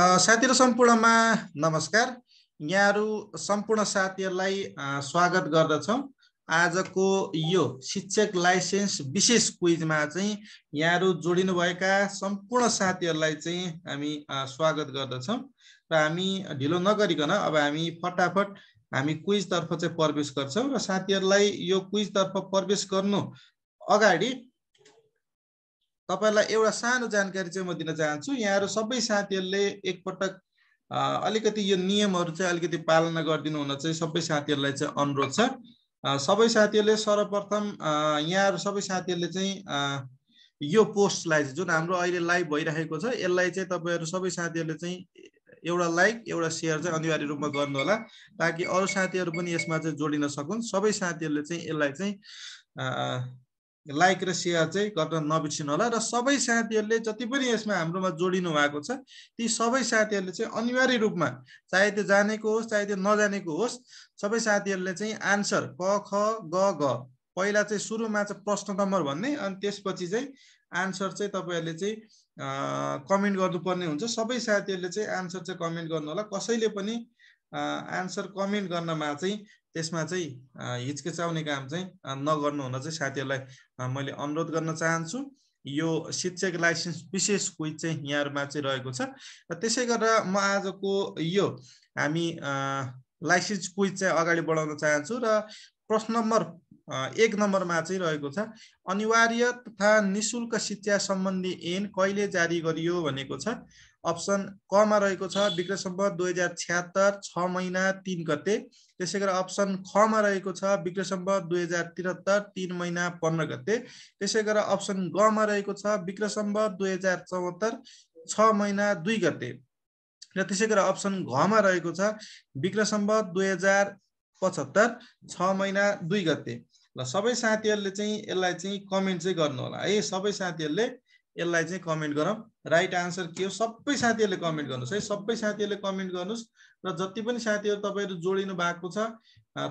साथीहरू सम्पूर्णमा नमस्कार यहाँहरू सम्पूर्ण साथीहरूलाई स्वागत गर्दछौँ आजको यो शिक्षक लाइसेन्स विशेष क्विजमा चाहिँ यहाँहरू जोडिनुभएका सम्पूर्ण साथीहरूलाई चाहिँ हामी स्वागत गर्दछौँ र हामी ढिलो नगरिकन अब हामी फटाफट हामी क्विजतर्फ चाहिँ प्रवेश गर्छौँ र साथीहरूलाई यो क्विजतर्फ प्रवेश गर्नु अगाडि तपाईँलाई एउटा सानो जानकारी चाहिँ म दिन चाहन्छु यहाँहरू सबै साथीहरूले एकपटक अलिकति यो नियमहरू चाहिँ अलिकति पालना गरिदिनु हुन चाहिँ सबै साथीहरूलाई चाहिँ अनुरोध छ सबै साथीहरूले सर्वप्रथम यहाँहरू सबै साथीहरूले चाहिँ यो पोस्टलाई जुन हाम्रो अहिले लाइभ भइरहेको छ यसलाई चाहिँ तपाईँहरू सबै साथीहरूले चाहिँ एउटा लाइक एउटा सेयर चाहिँ अनिवार्य रूपमा गर्नुहोला ताकि अरू साथीहरू पनि यसमा चाहिँ जोडिन सकुन् सबै साथीहरूले चाहिँ यसलाई चाहिँ लाइक र सेयर चाहिँ गर्न नबिर्सिनु होला र सबै साथीहरूले जति पनि यसमा हाम्रोमा जोडिनु भएको छ ती सबै साथीहरूले चाहिँ अनिवार्य रूपमा चाहे त्यो जानेको होस् चाहे त्यो नजानेको होस् सबै साथीहरूले चाहिँ आन्सर क ख ग ग पहिला चाहिँ सुरुमा चाहिँ प्रश्न नम्बर भन्ने अनि त्यसपछि चाहिँ आन्सर चाहिँ तपाईँहरूले चाहिँ कमेन्ट गर्नुपर्ने हुन्छ सबै साथीहरूले चाहिँ आन्सर चाहिँ कमेन्ट गर्नु होला कसैले पनि आन्सर कमेन्ट गर्नमा चाहिँ त्यसमा चाहिँ हिचकिचाउने काम चाहिँ नगर्नु हुन चाहिँ साथीहरूलाई मैले अनुरोध गर्न चाहन्छु यो शिक्षक लाइसेन्स विशेष क्विज चाहिँ यहाँहरूमा चाहिँ रहेको छ र त्यसै गरेर म आजको यो हामी लाइसेन्स क्विज चाहिँ अगाडि बढाउन चाहन्छु र प्रश्न नम्बर एक नम्बरमा चाहिँ रहेको छ अनिवार्य तथा निशुल्क शिक्षा सम्बन्धी ऐन कहिले जारी गरियो भनेको छ अप्सन कमा रहेको छ विक्रम दुई हजार छ्याहत्तर छ महिना तिन गते त्यसै गरेर अप्सन खमा रहेको छ विक्रम दुई हजार त्रिहत्तर तिन महिना पन्ध्र गते त्यसै गरेर अप्सन गमा रहेको छ विक्रसम्म दुई हजार चौहत्तर छ महिना दुई गते र त्यसै गरेर अप्सन घमा रहेको छ विक्रसम्म दुई हजार पचहत्तर छ महिना दुई गते ल सबै साथीहरूले चाहिँ यसलाई चाहिँ कमेन्ट चाहिँ गर्नु होला है सबै साथीहरूले यसलाई चाहिँ कमेन्ट गरौँ राइट आन्सर के हो सबै साथीहरूले कमेन्ट गर्नुहोस् है सबै साथीहरूले कमेन्ट गर्नुहोस् र जति पनि साथीहरू तपाईँहरू जोडिनु भएको छ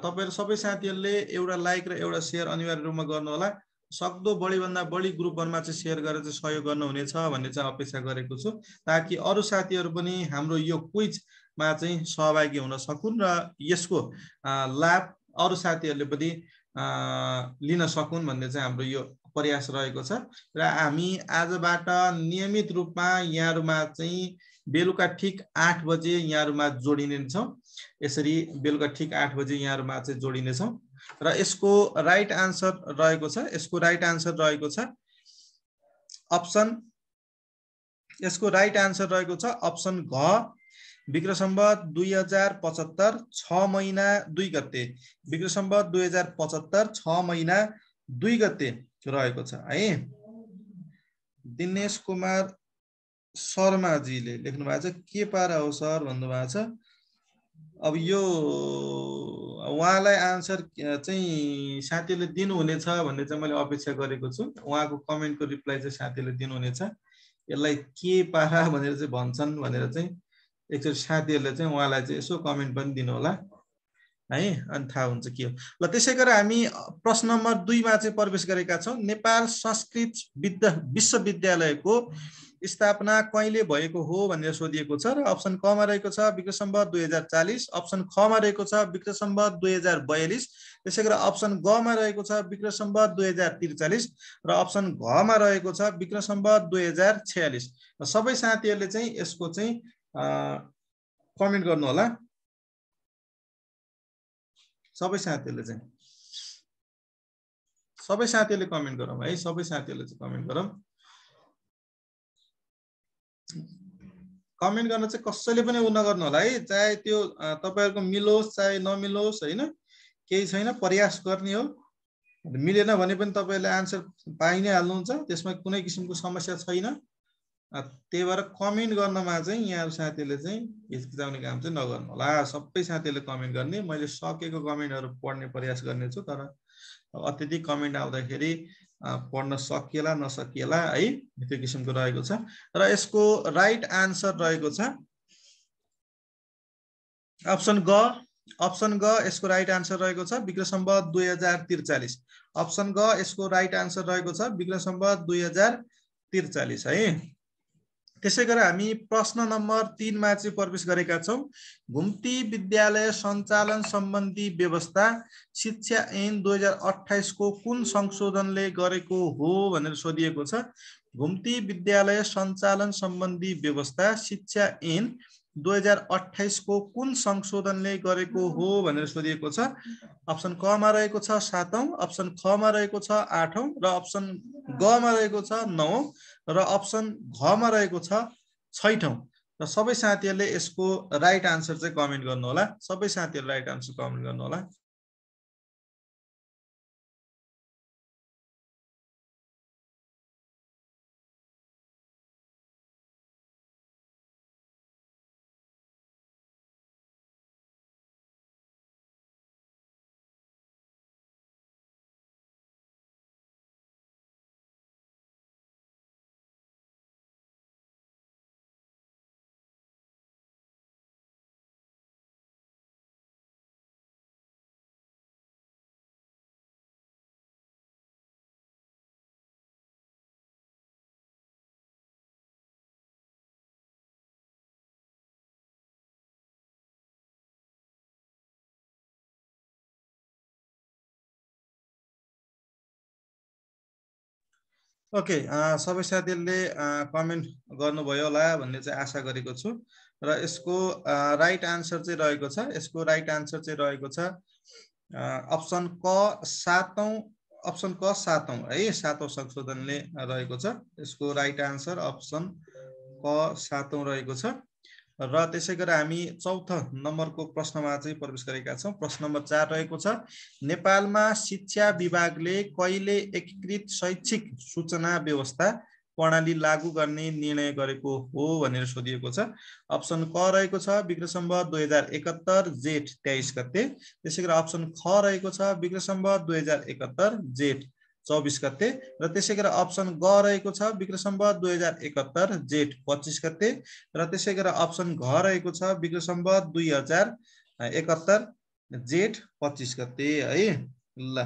तपाईँहरू सबै साथीहरूले एउटा लाइक र एउटा सेयर अनिवार्य रूपमा गर्नुहोला सक्दो बढीभन्दा बढी ग्रुपहरूमा चाहिँ सेयर गरेर चाहिँ सहयोग गर्नुहुनेछ भन्ने चाहिँ अपेक्षा गरेको छु ताकि अरू साथीहरू पनि हाम्रो यो क्विजमा चाहिँ सहभागी हुन सकुन् र यसको लाभ अरू साथीहरूले पनि लिन सकुन् भन्ने चाहिँ हाम्रो यो प्रयास रहेको छ र हामी आजबाट नियमित रूपमा यहाँहरूमा चाहिँ बेलुका ठिक आठ बजे यहाँहरूमा जोडिनेछौँ यसरी बेलुका ठिक आठ बजे यहाँहरूमा चाहिँ जोडिनेछौँ र यसको राइट आन्सर रहेको छ यसको राइट आन्सर रहेको छ अप्सन यसको राइट आन्सर रहेको छ अप्सन घ विक्रसम्बत दुई हजार पचहत्तर छ महिना दुई गते विक्रसम्बत दुई हजार पचहत्तर छ महिना दुई गते रहेको छ है दिनेश कुमार शर्माजीले लेख्नु भएको छ के पारा हो सर भन्नुभएको छ अब यो उहाँलाई आन्सर चाहिँ साथीहरूले दिनुहुनेछ भन्ने चाहिँ मैले अपेक्षा गरेको छु उहाँको कमेन्टको रिप्लाई चाहिँ साथीहरूले दिनुहुनेछ यसलाई के पारा भनेर चाहिँ भन्छन् भनेर चाहिँ एकचोटि साथीहरूले चाहिँ उहाँलाई चाहिँ यसो कमेन्ट पनि दिनुहोला है अनि थाहा हुन्छ के हो ल त्यसै गरेर हामी प्रश्न नम्बर दुईमा चाहिँ प्रवेश गरेका छौँ नेपाल संस्कृत विद्य विश्वविद्यालयको स्थापना कहिले भएको हो भनेर सोधिएको छ र अप्सन कमा रहेको छ विक्रसम्भ दुई हजार चालिस अप्सन खमा रहेको छ विक्रसम्भ दुई हजार बयालिस त्यसै गरेर अप्सन गमा रहेको छ विक्रसम्भ दुई हजार त्रिचालिस र अप्सन घमा रहेको छ विक्रसम्भ दुई हजार छ्यालिस र सबै साथीहरूले चाहिँ यसको चाहिँ कमेन्ट गर्नु होला सबै साथीहरूले चाहिँ सबै साथीहरूले कमेन्ट गरौँ है सबै साथीहरूले चाहिँ कमेन्ट गरौँ कमेन्ट गर्न चाहिँ कसैले पनि ऊ नगर्नु होला है चाहे त्यो तपाईँहरूको मिलोस् चाहे नमिलोस् होइन केही छैन प्रयास गर्ने हो मिलेन भने पनि तपाईँहरूले आन्सर पाइ नै हाल्नुहुन्छ त्यसमा कुनै किसिमको समस्या छैन त्यही भएर कमेन्ट गर्नमा चाहिँ यहाँहरू साथीहरूले चाहिँ हिचकिचाउने काम चाहिँ नगर्नु होला सबै साथीहरूले कमेन्ट गर्ने मैले सकेको कमेन्टहरू पढ्ने प्रयास गर्नेछु तर अत्यधिक कमेन्ट आउँदाखेरि पढ्न सकिएला नसकिएला है त्यो किसिमको रहेको छ र यसको राइट आन्सर रहेको छ अप्सन ग अप्सन ग यसको राइट आन्सर रहेको छ विक्रसम्भ दुई हजार त्रिचालिस अप्सन ग यसको राइट आन्सर रहेको छ विक्रसम्भ दुई हजार त्रिचालिस है त्यसै गरेर हामी प्रश्न नम्बर तिनमा चाहिँ प्रवेश गरेका छौँ घुम्ती विद्यालय सञ्चालन सम्बन्धी व्यवस्था शिक्षा ऐन दुई हजार अठाइसको कुन संशोधनले गरेको हो भनेर सोधिएको छ घुम्ती विद्यालय सञ्चालन सम्बन्धी व्यवस्था शिक्षा ऐन दुई हजार अठाइसको कुन संशोधनले गरेको हो भनेर सोधिएको छ अप्सन कमा रहेको छ सातौँ अप्सन खमा रहेको छ आठौँ र अप्सन गमा रहेको छ नौ र अप्सन घमा रहेको छ छैठौँ र सबै साथीहरूले यसको राइट आन्सर चाहिँ कमेन्ट गर्नुहोला सबै साथीहरूले राइट आन्सर कमेन्ट गर्नु होला ओके सबै साथीहरूले कमेन्ट गर्नुभयो होला भन्ने चाहिँ आशा गरेको छु र यसको राइट आन्सर चाहिँ रहेको छ यसको राइट आन्सर चाहिँ रहेको छ अप्सन क सातौँ अप्सन क सातौँ है सातौँ संशोधनले रहेको छ यसको राइट आन्सर अप्सन क सातौँ रहेको छ र त्यसै गरेर हामी चौथो नम्बरको प्रश्नमा चाहिँ प्रवेश गरेका छौँ प्रश्न नम्बर चार रहेको छ नेपालमा शिक्षा विभागले कहिले एकीकृत शैक्षिक सूचना व्यवस्था प्रणाली लागू गर्ने निर्णय गरेको हो भनेर सोधिएको छ अप्सन क रहेको छ विक्रसम्भ दुई हजार एकात्तर जेठ तेइस गते त्यसै गरी अप्सन ख रहेको छ विक्रसम्भ दुई हजार एकात्तर जेठ चौबिस गते र त्यसै गरेर अप्सन ग रहेको छ विक्रसम्भ दुई हजार एकात्तर जेठ पच्चिस गते र त्यसै गरेर अप्सन घ रहेको छ विक्रसम्भ दुई हजार एकहत्तर जेठ पच्चिस गते है ल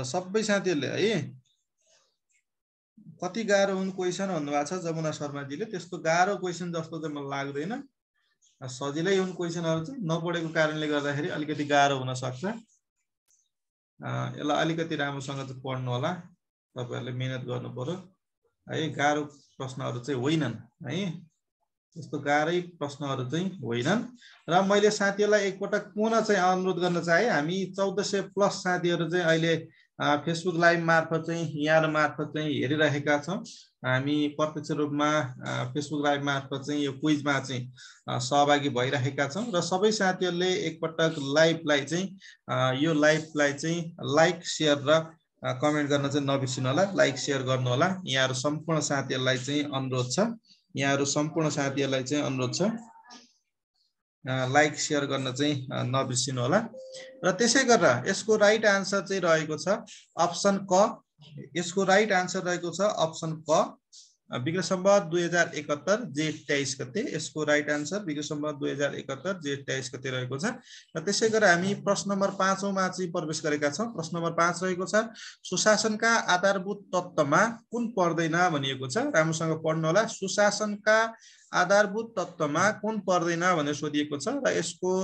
ल सबै साथीहरूले है कति गाह्रो हुन् क्वेसन भन्नुभएको छ जमुना शर्माजीले त्यस्तो गाह्रो क्वेसन जस्तो चाहिँ मलाई लाग्दैन सजिलै हुन् क्वेसनहरू चाहिँ नपढेको कारणले गर्दाखेरि अलिकति गाह्रो हुनसक्छ यसलाई अलिकति राम्रोसँग चाहिँ पढ्नु होला तपाईँहरूले मिहिनेत गर्नु पऱ्यो है गाह्रो प्रश्नहरू चाहिँ होइनन् है त्यस्तो गाह्रै प्रश्नहरू चाहिँ होइनन् र मैले साथीहरूलाई एकपटक पुनः चाहिँ अनुरोध गर्न चाहेँ हामी चौध सय प्लस साथीहरू चाहिँ अहिले फेसबुक लाइभ मार्फत चाहिँ यहाँहरू मार्फत चाहिँ हेरिरहेका छौँ हामी प्रत्यक्ष रूपमा फेसबुक लाइभ मार्फत चाहिँ यो क्विजमा चाहिँ सहभागी भइरहेका छौँ र सबै साथीहरूले एकपटक लाइभलाई चाहिँ यो लाइभलाई चाहिँ लाइक सेयर र कमेन्ट गर्न चाहिँ नबिर्सिनु होला लाइक सेयर गर्नु होला यहाँहरू सम्पूर्ण साथीहरूलाई चाहिँ अनुरोध छ यहाँहरू सम्पूर्ण साथीहरूलाई चाहिँ अनुरोध छ लाइक सेयर गर्न चाहिँ नबिर्सिनु होला र त्यसै गरेर यसको राइट आन्सर चाहिँ रहेको छ अप्सन क यसको राइट आन्सर रहेको छ अप्सन क विक्रम सम्बत दुई हजार एकहत्तर जेठ तेइस गते यसको राइट आन्सर विक्रम सम्बत दुई हजार एकहत्तर जेठ तेइस गते रहेको छ र त्यसै गरेर हामी प्रश्न नम्बर पाँचौँमा चाहिँ प्रवेश गरेका छौँ प्रश्न नम्बर पाँच रहेको छ सुशासनका आधारभूत तत्त्वमा कुन पर्दैन भनिएको छ राम्रोसँग पढ्नु होला सुशासनका आधारभूत तत्त्वमा कुन पर्दैन भनेर सोधिएको छ र यसको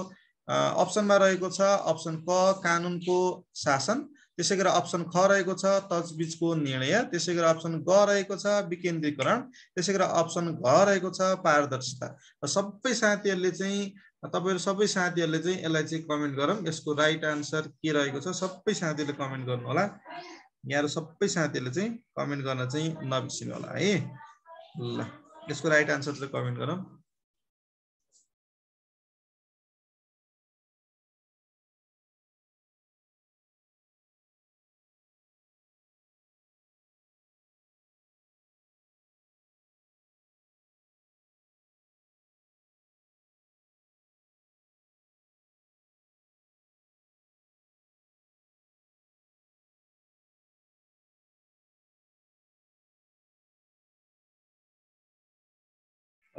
अप्सनमा रहेको छ अप्सन क कानुनको शासन त्यसै गरी अप्सन ख रहेको छ तजबिजको निर्णय त्यसै गरी अप्सन ग रहेको छ विकेन्द्रीकरण त्यसै गरी अप्सन घ रहेको छ पारदर्शिता र सबै साथीहरूले चाहिँ तपाईँहरू सबै साथीहरूले चाहिँ यसलाई चाहिँ कमेन्ट गरौँ यसको राइट आन्सर के रहेको छ सबै साथीहरूले कमेन्ट गर्नु होला यहाँहरू सबै साथीहरूले चाहिँ कमेन्ट गर्न चाहिँ नबिर्सिनु होला है ल यसको राइट आन्सर चाहिँ कमेन्ट गरौँ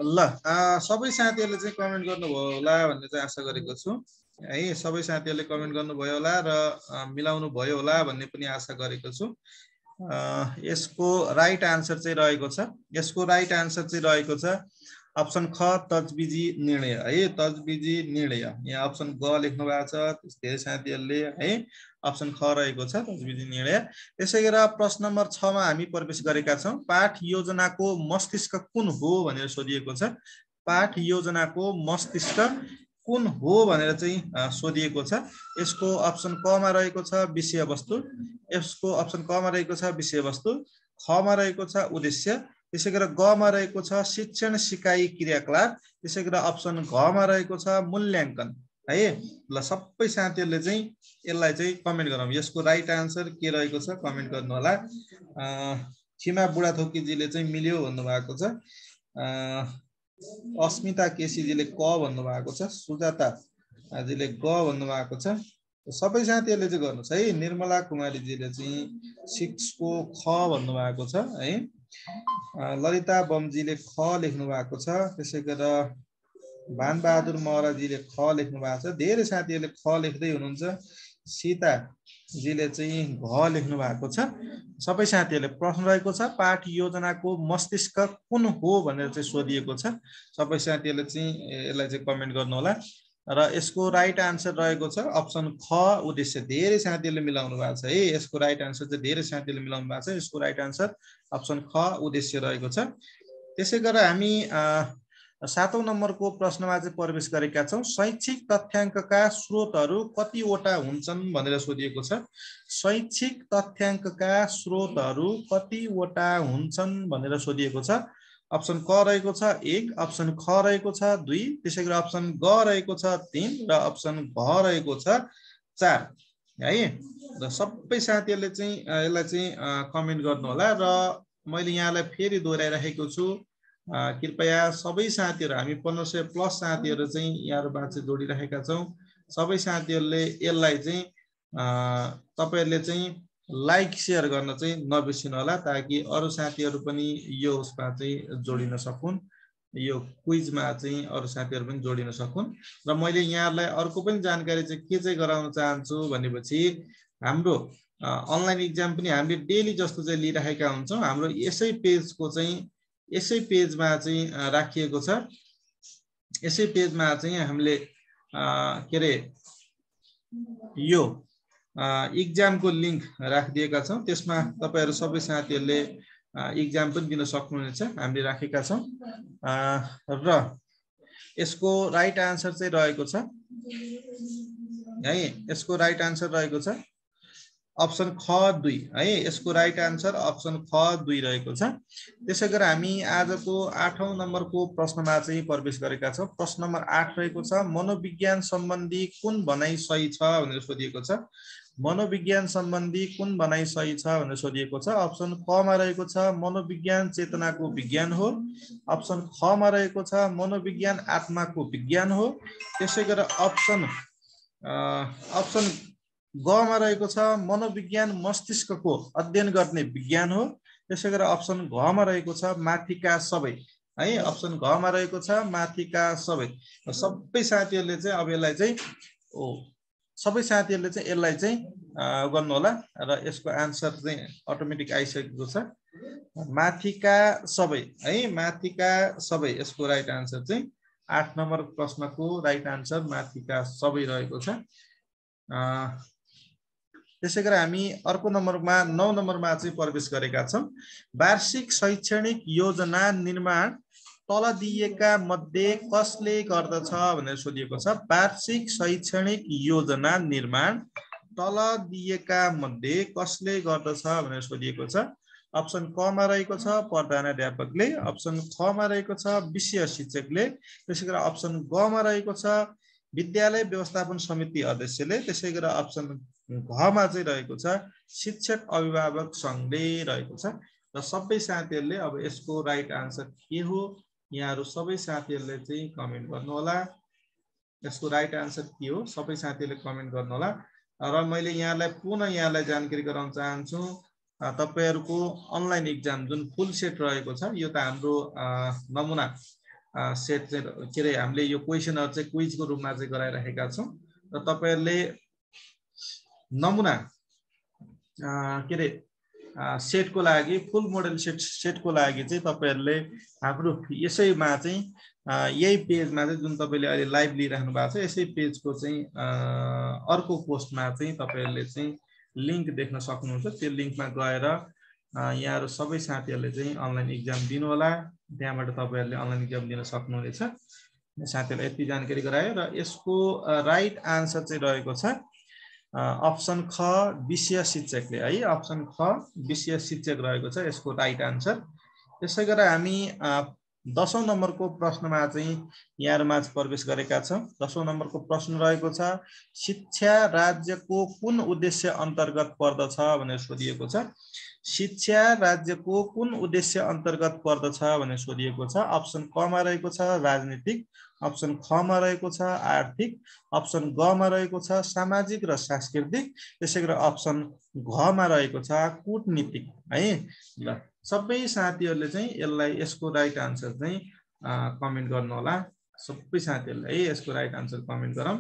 ल सबै साथीहरूले चाहिँ कमेन्ट गर्नुभयो होला भन्ने चाहिँ आशा गरेको छु है सबै साथीहरूले कमेन्ट गर्नुभयो होला र मिलाउनु भयो होला भन्ने पनि आशा गरेको छु यसको राइट आन्सर चाहिँ रहेको छ यसको राइट आन्सर चाहिँ रहेको छ अप्सन ख तजबिजी निर्णय है तजबिजी निर्णय यहाँ अप्सन ग लेख्नु भएको छ धेरै साथीहरूले है अप्सन ख रहेको छ तजबिजी निर्णय त्यसै गरेर प्रश्न नम्बर छमा हामी प्रवेश गरेका छौँ पाठ योजनाको मस्तिष्क कुन हो भनेर सोधिएको छ पाठ योजनाको मस्तिष्क कुन हो भनेर चाहिँ सोधिएको छ यसको अप्सन कमा रहेको छ विषयवस्तु यसको अप्सन कमा रहेको छ विषयवस्तु खमा रहेको छ उद्देश्य त्यसै गरेर गमा रहेको छ शिक्षण सिकाइ क्रियाकलाप त्यसै गरेर अप्सन घमा रहेको छ मूल्याङ्कन है ल सबै साथीहरूले चाहिँ यसलाई चाहिँ कमेन्ट गरौँ यसको राइट आन्सर के रहेको छ कमेन्ट गर्नु होला छिमा बुढाथोकीजीले चाहिँ मिल्यो भन्नुभएको छ अस्मिता केसीजीले क भन्नुभएको छ सुजाताजीले ग भन्नुभएको छ सबै साथीहरूले चाहिँ गर्नुहोस् है निर्मला कुमारीजीले चाहिँ सिक्सको ख भन्नुभएको छ है ललिता बमजीले ख लेख्नु भएको छ त्यसै गरेर भानबहादुर महराजीले ख लेख्नु भएको छ धेरै साथीहरूले ख लेख्दै हुनुहुन्छ सीताजीले चाहिँ घ लेख्नु भएको छ सबै साथीहरूले प्रश्न रहेको छ पाठ योजनाको मस्तिष्क कुन हो भनेर चाहिँ सोधिएको छ सबै साथीहरूले चाहिँ यसलाई चाहिँ कमेन्ट गर्नुहोला र यसको राइट आन्सर रहेको छ अप्सन ख उद्देश्य धेरै साथीहरूले मिलाउनु भएको छ है यसको राइट आन्सर चाहिँ धेरै साथीहरूले मिलाउनु भएको छ यसको राइट आन्सर अप्सन ख उद्देश्य रहेको छ त्यसै गरेर हामी सातौँ नम्बरको प्रश्नमा चाहिँ प्रवेश गरेका छौँ शैक्षिक तथ्याङ्कका स्रोतहरू कतिवटा हुन्छन् भनेर सोधिएको छ शैक्षिक तथ्याङ्कका स्रोतहरू कतिवटा हुन्छन् भनेर सोधिएको छ अप्सन क रहेको छ एक अप्सन ख रहेको छ दुई त्यसै गरी अप्सन ग रहेको छ तिन र अप्सन घ रहेको छ चार है र सबै साथीहरूले चाहिँ यसलाई चाहिँ कमेन्ट गर्नुहोला र मैले यहाँलाई फेरि दोहोऱ्याइराखेको छु कृपया सबै साथीहरू हामी पन्ध्र सय प्लस साथीहरू चाहिँ यहाँहरूमा चाहिँ जोडिराखेका छौँ सबै साथीहरूले यसलाई चाहिँ तपाईँहरूले चाहिँ लाइक सेयर गर्न चाहिँ नबिर्सिनु होला ताकि अरू साथीहरू पनि यो उसमा चाहिँ जोडिन सकुन् यो क्विजमा चाहिँ अरू साथीहरू पनि जोडिन सकुन् र मैले यहाँहरूलाई अर्को पनि जानकारी चाहिँ के चाहिँ गराउन चाहन्छु भनेपछि हाम्रो अनलाइन इक्जाम पनि हामीले डेली जस्तो चाहिँ लिइराखेका हुन्छौँ हाम्रो यसै पेजको चाहिँ यसै पेजमा चाहिँ राखिएको छ यसै पेजमा चाहिँ हामीले के अरे यो इक्जामको लिङ्क राखिदिएका छौँ त्यसमा तपाईँहरू सबै साथीहरूले इक्जाम पनि दिन सक्नुहुनेछ हामीले राखेका छौँ र यसको राइट आन्सर चाहिँ रहेको छ है यसको राइट आन्सर रहेको छ अप्सन ख दुई है यसको राइट आन्सर अप्सन ख दुई रहेको छ त्यसै गरेर हामी आजको आठौँ नम्बरको प्रश्नमा चाहिँ प्रवेश गरेका छौँ प्रश्न नम्बर आठ रहेको छ मनोविज्ञान सम्बन्धी कुन भनाइ सही छ भनेर सोधिएको छ मनोविज्ञान सम्बन्धी कुन भनाइ सही छ भनेर सोधिएको छ अप्सन कमा रहेको छ मनोविज्ञान चेतनाको विज्ञान हो अप्सन खमा रहेको छ मनोविज्ञान आत्माको विज्ञान हो त्यसै गरेर अप्सन अप्सन गमा रहेको छ मनोविज्ञान मस्तिष्कको अध्ययन गर्ने विज्ञान हो त्यसै गरेर अप्सन घमा रहेको छ माथिका सबै है अप्सन घमा रहेको छ माथिका सबै सबै साथीहरूले चाहिँ अब यसलाई चाहिँ ओ सबै साथीहरूले चाहिँ यसलाई चाहिँ गर्नुहोला र यसको आन्सर चाहिँ अटोमेटिक आइसकेको छ माथिका सबै है माथिका सबै यसको राइट आन्सर चाहिँ आठ नम्बर प्रश्नको राइट आन्सर माथिका सबै रहेको छ त्यसै गरेर हामी अर्को नम्बरमा नौ नम्बरमा चाहिँ प्रवेश गरेका छौँ वार्षिक शैक्षणिक योजना निर्माण तल दिएका मध्ये कसले गर्दछ भनेर सोधिएको छ वार्षिक शैक्षणिक योजना निर्माण तल दिएका मध्ये कसले गर्दछ भनेर सोधिएको छ अप्सन कमा रहेको छ अध्यापकले अप्सन खमा रहेको छ विषय शिक्षकले त्यसै गरेर अप्सन गमा रहेको छ विद्यालय व्यवस्थापन समिति अध्यक्षले त्यसै गरेर अप्सन घमा चाहिँ रहेको छ शिक्षक अभिभावक सङ्घले रहेको छ र सबै साथीहरूले अब यसको राइट आन्सर के हो यहाँहरू सबै साथीहरूले चाहिँ कमेन्ट गर्नुहोला यसको राइट आन्सर के हो सबै साथीहरूले कमेन्ट गर्नुहोला र मैले यहाँलाई पुनः यहाँलाई जानकारी गराउन चाहन्छु तपाईँहरूको अनलाइन इक्जाम जुन फुल सेट रहेको छ यो त हाम्रो नमुना सेट चाहिँ के अरे हामीले यो क्वेसनहरू चाहिँ क्विजको रूपमा चाहिँ गराइराखेका छौँ र तपाईँहरूले नमुना के अरे सेटको लागि फुल मोडल सेट सेटको लागि चाहिँ तपाईँहरूले हाम्रो यसैमा चाहिँ यही पेजमा चाहिँ जुन तपाईँले अहिले लाइभ लिइराख्नु भएको छ यसै पेजको चाहिँ अर्को पोस्टमा चाहिँ तपाईँहरूले चाहिँ लिङ्क देख्न सक्नुहुन्छ त्यो लिङ्कमा गएर यहाँहरू सबै साथीहरूले चाहिँ अनलाइन इक्जाम दिनुहोला त्यहाँबाट तपाईँहरूले अनलाइन इक्जाम दिन सक्नुहुनेछ साथीहरूलाई यति जानकारी गरायो र यसको राइट आन्सर चाहिँ रहेको छ अप्सन ख विषय शिक्षकले है अप्सन ख विषय शिक्षक रहेको छ यसको राइट आन्सर त्यसै गरेर हामी दसौँ नम्बरको प्रश्नमा चाहिँ यहाँहरूमा प्रवेश गरेका छौँ दसौँ नम्बरको प्रश्न रहेको छ शिक्षा राज्यको कुन उद्देश्य अन्तर्गत पर्दछ भनेर सोधिएको छ शिक्षा राज्यको कुन उद्देश्य अन्तर्गत पर्दछ भनेर सोधिएको छ अप्सन कमा रहेको छ राजनीतिक अप्सन खमा रहेको छ आर्थिक अप्सन गमा रहेको छ सामाजिक र सांस्कृतिक त्यसै गरी अप्सन घमा रहेको छ कुटनीतिक है ल सबै साथीहरूले चाहिँ यसलाई यसको राइट आन्सर चाहिँ कमेन्ट गर्नु होला सबै साथीहरूले है यसको राइट आन्सर कमेन्ट गरौँ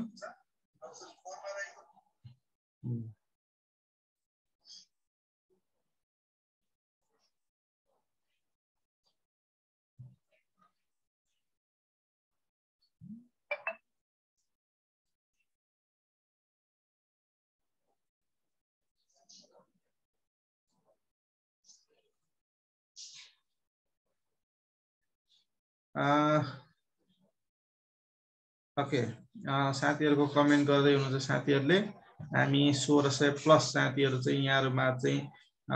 ओके ah, ah, साथीहरूको कमेन्ट गर्दै हुनुहुन्छ साथीहरूले हामी सोह्र सय प्लस साथीहरू चाहिँ यहाँहरूमा चाहिँ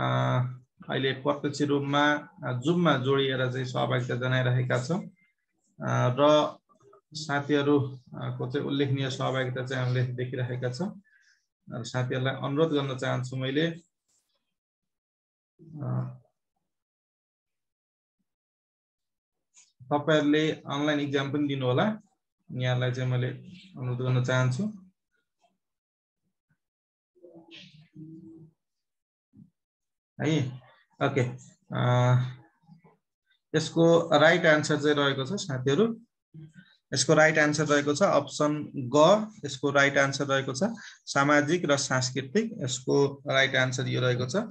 ah, अहिले प्रत्यक्ष रूपमा जुममा जोडिएर चाहिँ सहभागिता जनाइरहेका छौँ र साथीहरूको चाहिँ उल्लेखनीय सहभागिता चाहिँ हामीले देखिरहेका छौँ साथीहरूलाई अनुरोध गर्न चाहन्छु मैले तपाईँहरूले अनलाइन इक्जाम पनि दिनु होला यहाँलाई चाहिँ मैले अनुरोध गर्न चाहन्छु है ओके यसको राइट आन्सर चाहिँ रहेको छ साथीहरू यसको राइट आन्सर रहेको छ अप्सन ग यसको राइट आन्सर रहेको छ सामाजिक र सांस्कृतिक यसको राइट आन्सर यो रहेको छ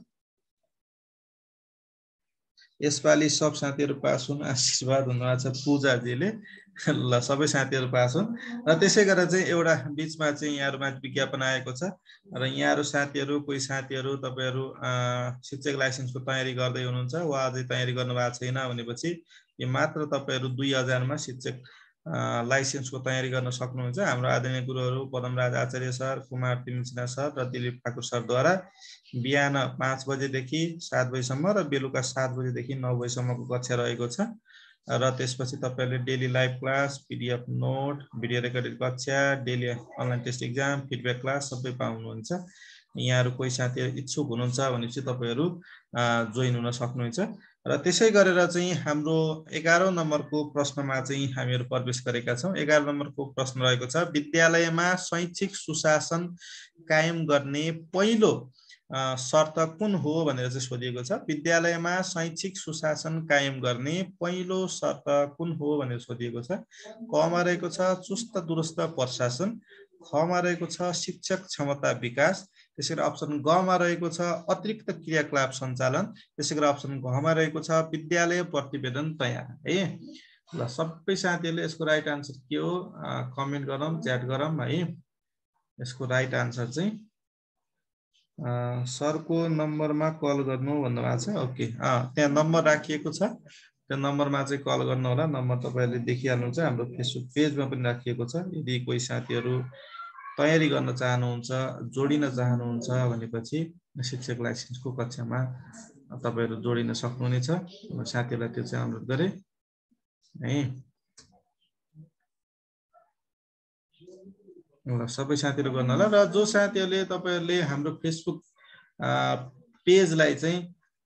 यसपालि सब साथीहरू पास हुन् आशीर्वाद हुनुभएको छ पूजाजीले ल सबै साथीहरू पास हुन् र त्यसै गरेर चाहिँ एउटा बिचमा चाहिँ यहाँहरूमा विज्ञापन आएको छ र यहाँहरू साथीहरू कोही साथीहरू तपाईँहरू शिक्षक लाइसेन्सको तयारी गर्दै हुनुहुन्छ वा अझै तयारी गर्नुभएको छैन भनेपछि यो मात्र तपाईँहरू दुई हजारमा शिक्षक लाइसेन्सको तयारी गर्न सक्नुहुन्छ हाम्रो आदरणीय गुरुहरू पदमराज आचार्य सर कुमार तिमिल सर र दिलीप ठाकुर सरद्वारा बिहान पाँच बजेदेखि सात बजीसम्म र बेलुका सात बजेदेखि नौ बजीसम्मको कक्षा रहेको छ र त्यसपछि तपाईँहरूले daily live class PDF note video recorded कक्षा daily online test exam feedback class सबै पाउनुहुन्छ यहाँहरू कोही साथीहरू इच्छुक हुनुहुन्छ भनेपछि तपाईँहरू जोइन हुन सक्नुहुन्छ र त्यसै गरेर चाहिँ हाम्रो एघारौँ नम्बरको प्रश्नमा चाहिँ हामीहरू प्रवेश गरेका छौँ एघार नम्बरको प्रश्न रहेको छ विद्यालयमा शैक्षिक सुशासन कायम गर्ने पहिलो शर्त कुन हो भनेर चाहिँ सोधिएको छ विद्यालयमा शैक्षिक सुशासन कायम गर्ने पहिलो शर्त कुन हो भनेर सोधिएको छ कमा रहेको छ चुस्त दुरुस्त प्रशासन खमा रहेको छ शिक्षक क्षमता विकास त्यसै गरी अप्सन गमा रहेको छ अतिरिक्त क्रियाकलाप सञ्चालन त्यसै गरी अप्सन घमा रहेको छ विद्यालय प्रतिवेदन तयार है ल सबै साथीहरूले यसको राइट आन्सर के हो कमेन्ट गरौँ च्याट गरौँ है यसको राइट आन्सर चाहिँ सरको नम्बरमा कल गर्नु भन्नुभएको छ ओके त्यहाँ नम्बर राखिएको छ त्यो नम्बरमा चाहिँ कल गर्नु होला नम्बर तपाईँहरूले देखिहाल्नुहुन्छ हाम्रो फेसबुक पेजमा पनि राखिएको छ यदि कोही साथीहरू तयारी गर्न चाहनुहुन्छ जोडिन चाहनुहुन्छ भनेपछि शिक्षक लाइसेन्सको कक्षामा तपाईँहरू जोडिन सक्नुहुनेछ म साथीहरूलाई त्यो चाहिँ अनुरोध गरेँ है ल सबै साथीहरू गर्नु होला र जो साथीहरूले तपाईँहरूले हाम्रो फेसबुक पेजलाई चाहिँ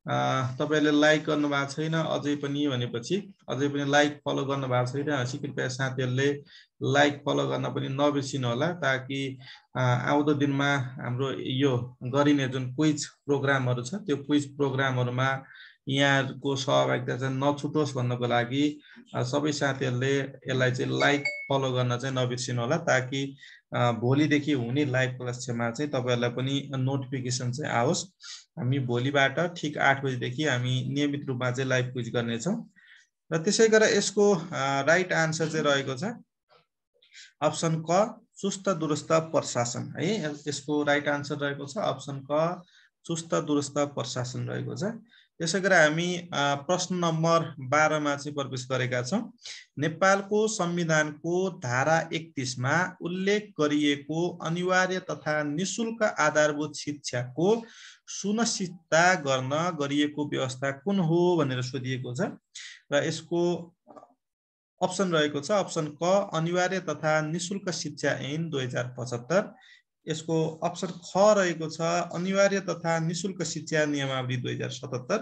तपाईँहरूले लाइक गर्नुभएको छैन अझै पनि भनेपछि अझै पनि लाइक फलो गर्नु भएको छैन भनेपछि कृपया साथीहरूले लाइक फलो गर्न पनि नबिर्सिनु होला ताकि आउँदो दिनमा हाम्रो यो गरिने जुन क्विज प्रोग्रामहरू छ त्यो क्विज प्रोग्रामहरूमा यहाँको सहभागिता चाहिँ नछुटोस् भन्नको लागि सबै साथीहरूले यसलाई चाहिँ लाइक फलो गर्न चाहिँ नबिर्सिनु होला ताकि भोलिदेखि हुने लाइभ क्लासमा चाहिँ तपाईँहरूलाई पनि नोटिफिकेसन चाहिँ आओस् हामी भोलिबाट ठिक आठ बजीदेखि हामी नियमित रूपमा चाहिँ लाइभ क्विज गर्नेछौँ र त्यसै गरेर यसको राइट आन्सर चाहिँ रहेको छ अप्सन क सुस्त दुरुस्त प्रशासन है यसको राइट आन्सर रहेको छ अप्सन क चुस्त दुरुस्त प्रशासन रहेको छ त्यसै गरेर हामी प्रश्न नम्बर बाह्रमा चाहिँ प्रवेश गरेका छौँ नेपालको संविधानको धारा एकतिसमा उल्लेख गरिएको अनिवार्य तथा निशुल्क आधारभूत शिक्षाको सुनिश्चितता गर्न गरिएको व्यवस्था कुन हो भनेर सोधिएको छ र यसको अप्सन रहेको छ अप्सन क अनिवार्य तथा निशुल्क शिक्षा ऐन दुई हजार पचहत्तर यसको अप्सन ख रहेको छ अनिवार्य तथा निशुल्क शिक्षा नियमावली दुई हजार सतहत्तर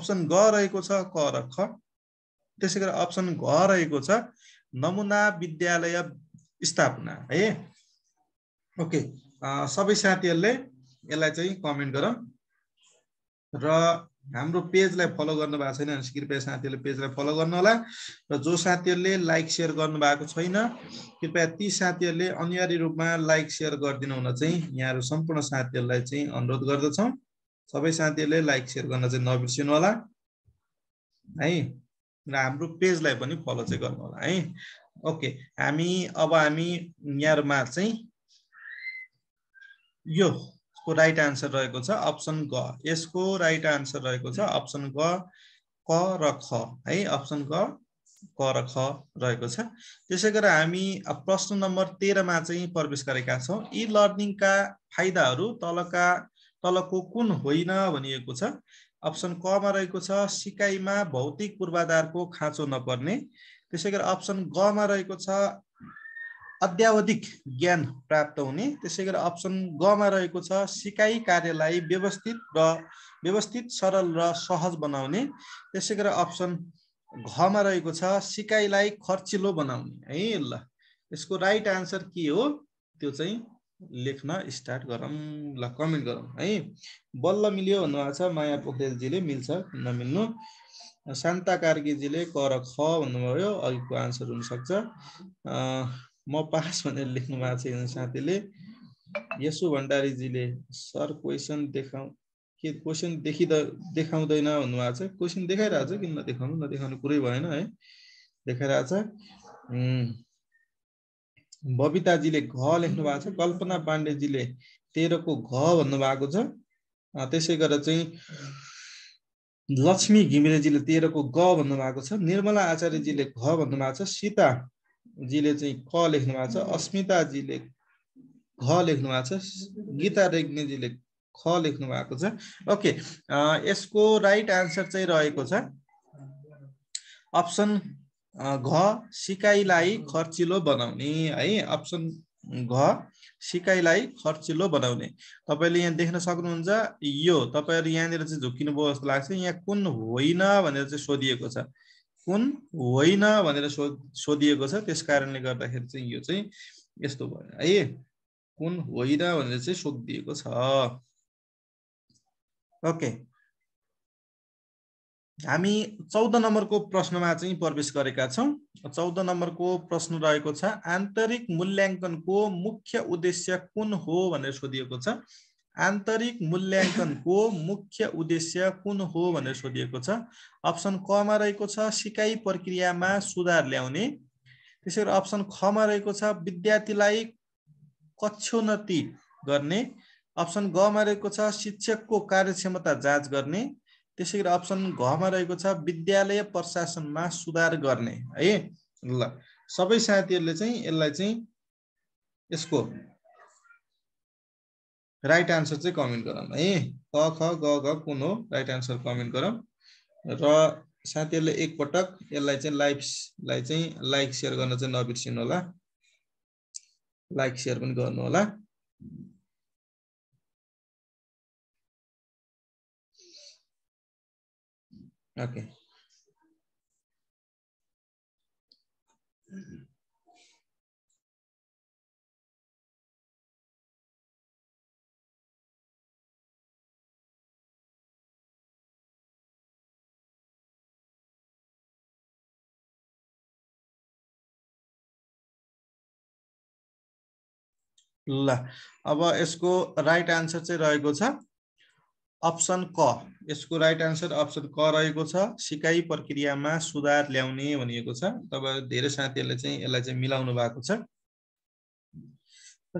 अप्सन ग रहेको छ क र ख त्यसै गरी अप्सन घ रहेको छ नमुना विद्यालय स्थापना है ओके सबै साथीहरूले यसलाई चाहिँ कमेन्ट गरौँ र हाम्रो पेजलाई फलो गर्नु भएको छैन भने कृपया साथीहरूले पेजलाई फलो गर्नु होला र जो साथीहरूले लाइक सेयर गर्नु भएको छैन कृपया ती साथीहरूले अनिवार्य रूपमा लाइक सेयर गरिदिनु हुन चाहिँ यहाँहरू सम्पूर्ण साथीहरूलाई चाहिँ अनुरोध गर्दछौँ सबै साथीहरूले लाइक सेयर गर्न चाहिँ नबिर्सिनु होला है र हाम्रो पेजलाई पनि फलो चाहिँ गर्नु होला है ओके हामी अब हामी यहाँहरूमा चाहिँ यो को राइट आन्सर रहेको छ अप्सन ग यसको राइट आन्सर रहेको छ अप्सन ग क र ख है अप्सन ग क र ख रहेको छ त्यसै गरेर हामी प्रश्न नम्बर तेह्रमा चाहिँ प्रवेश गरेका छौँ यी लर्निङका फाइदाहरू तलका तलको कुन होइन भनिएको छ अप्सन कमा रहेको छ सिकाइमा भौतिक पूर्वाधारको खाँचो नपर्ने त्यसै गरेर अप्सन गमा रहेको छ अध्यावधिक ज्ञान प्राप्त हुने त्यसै गरी अप्सन गमा रहेको छ सिकाइ कार्यलाई व्यवस्थित र व्यवस्थित सरल र सहज बनाउने त्यसै गरी अप्सन घमा रहेको छ सिकाइलाई खर्चिलो बनाउने है ल यसको राइट आन्सर के हो त्यो चाहिँ लेख्न स्टार्ट गरौँ ल कमेन्ट गरौँ है बल्ल मिल्यो भन्नुभएको छ माया पोखरेलजीले मिल्छ नमिल्नु शान्ता कार्कीजीले कर ख भन्नुभयो अघिको आन्सर हुनसक्छ म पास भनेर लेख्नु भएको छ हेर्नु साथीले यसो भण्डारीजीले सर क्वेसन देखाउ के क्वेसन देखि देखाउँदैन भन्नुभएको छ क्वेसन देखाइरहेको छ किन नदेखाउनु नदेखाउनु कुरै भएन है देखाइरहेछ बबिताजीले घ लेख्नु भएको छ कल्पना पाण्डेजीले तेह्रको घ भन्नुभएको छ त्यसै गरेर चाहिँ लक्ष्मी घिमिरेजीले तेह्रको ग भन्नुभएको छ निर्मला आचार्यजीले घ भन्नुभएको छ सीता जीले चाहिँ क लेख्नु भएको छ अस्मिताजीले घ लेख्नु भएको छ गीता रेग्नेजीले ख लेख्नु भएको छ ओके यसको राइट आन्सर चाहिँ रहेको छ अप्सन घ सिकाइलाई खर्चिलो बनाउने है अप्सन घ सिकाइलाई खर्चिलो बनाउने तपाईँले यहाँ देख्न सक्नुहुन्छ यो तपाईँहरू यहाँनिर चाहिँ भयो जस्तो लाग्छ यहाँ कुन होइन भनेर चाहिँ सोधिएको छ कुन होइन भनेर सो सोधिएको छ त्यस कारणले गर्दाखेरि चाहिँ यो चाहिँ यस्तो भयो है कुन होइन भनेर चाहिँ सोधिएको छ ओके हामी चौध नम्बरको प्रश्नमा चाहिँ प्रवेश गरेका छौँ चौध नम्बरको प्रश्न रहेको छ आन्तरिक मूल्याङ्कनको मुख्य उद्देश्य कुन हो भनेर सोधिएको छ आन्तरिक मूल्याङ्कनको मुख्य उद्देश्य कुन हो भनेर सोधिएको छ अप्सन कमा रहेको छ सिकाइ प्रक्रियामा सुधार ल्याउने त्यसै गरी अप्सन खमा रहेको छ विद्यार्थीलाई कक्षोन्नति गर्ने अप्सन गमा रहेको छ शिक्षकको कार्यक्षमता जाँच गर्ने त्यसै गरी अप्सन घमा रहेको छ विद्यालय प्रशासनमा सुधार गर्ने है ल सबै साथीहरूले चाहिँ यसलाई चाहिँ यसको राइट आन्सर चाहिँ कमेन्ट गरौँ है क ख ग घ कुन हो राइट आन्सर कमेन्ट गरौँ र साथीहरूले एकपटक यसलाई चाहिँ लाइफलाई चाहिँ लाइक सेयर गर्न चाहिँ नबिर्सिनु होला लाइक सेयर पनि गर्नु होला ओके ल अब यसको राइट आन्सर चाहिँ रहेको छ अप्सन क यसको राइट आन्सर अप्सन क रहेको छ सिकाइ प्रक्रियामा सुधार ल्याउने भनिएको छ तब धेरै साथीहरूले चाहिँ यसलाई चाहिँ मिलाउनु भएको छ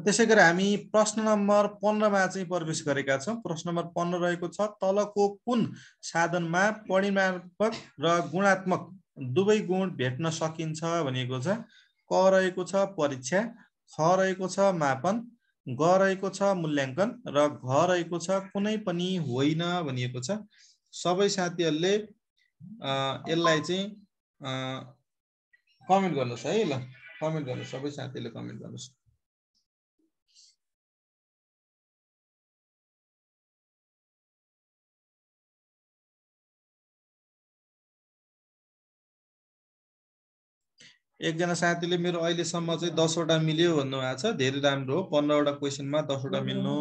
त्यसै गरी हामी प्रश्न नम्बर पन्ध्रमा चाहिँ प्रवेश गरेका छौँ प्रश्न नम्बर पन्ध्र रहेको छ तलको कुन साधनमा परिमाणात्मक र गुणात्मक दुवै गुण भेट्न सकिन्छ भनिएको छ क रहेको छ परीक्षा ख रहेको छ मापन ग रहेको छ मूल्याङ्कन र घ रहेको छ कुनै पनि होइन भनिएको छ सबै साथीहरूले यसलाई चाहिँ कमेन्ट गर्नुहोस् है ल कमेन्ट गर्नुहोस् सबै साथीहरूले कमेन्ट गर्नुहोस् एकजना साथीले मेरो अहिलेसम्म चाहिँ दसवटा मिल्यो भन्नुभएको छ धेरै राम्रो हो पन्ध्रवटा क्वेसनमा दसवटा मिल्नु